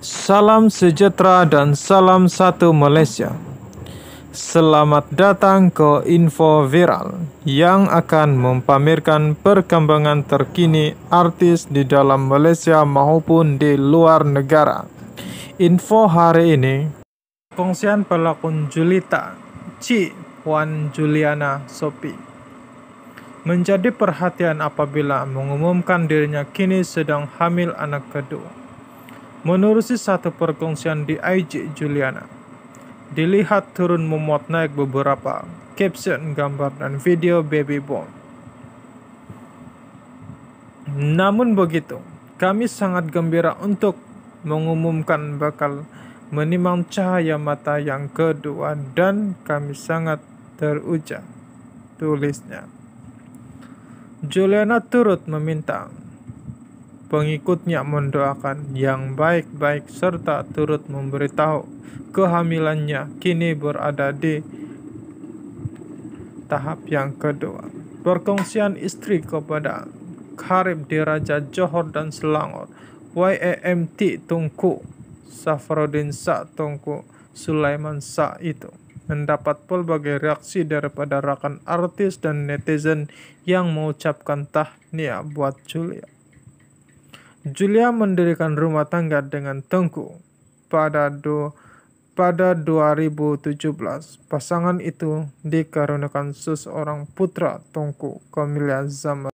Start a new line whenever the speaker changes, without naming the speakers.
Salam sejahtera dan salam satu Malaysia. Selamat datang ke Info Viral yang akan mempamerkan perkembangan terkini artis di dalam Malaysia maupun di luar negara. Info hari ini Kongsian pelakon Julita Ci Wan Juliana Sopi menjadi perhatian apabila mengumumkan dirinya kini sedang hamil anak kedua. Menurut satu perkongsian di IG Juliana, dilihat turun memuat naik beberapa caption gambar dan video baby bomb. Namun begitu, kami sangat gembira untuk mengumumkan bakal menimang cahaya mata yang kedua dan kami sangat teruja, tulisnya. Juliana turut meminta pengikutnya mendoakan yang baik-baik serta turut memberitahu kehamilannya kini berada di tahap yang kedua. Perkongsian istri kepada Karib di Raja Johor dan Selangor, YEMT Tungku, Safrodin Sa Tungku, Sulaiman Sa itu mendapat pelbagai reaksi daripada rakan artis dan netizen yang mengucapkan tahniah buat Julia. Julia mendirikan rumah tangga dengan Tengku. Pada do, pada 2017, pasangan itu dikaruniakan seorang putra Tengku Camilla Zaman.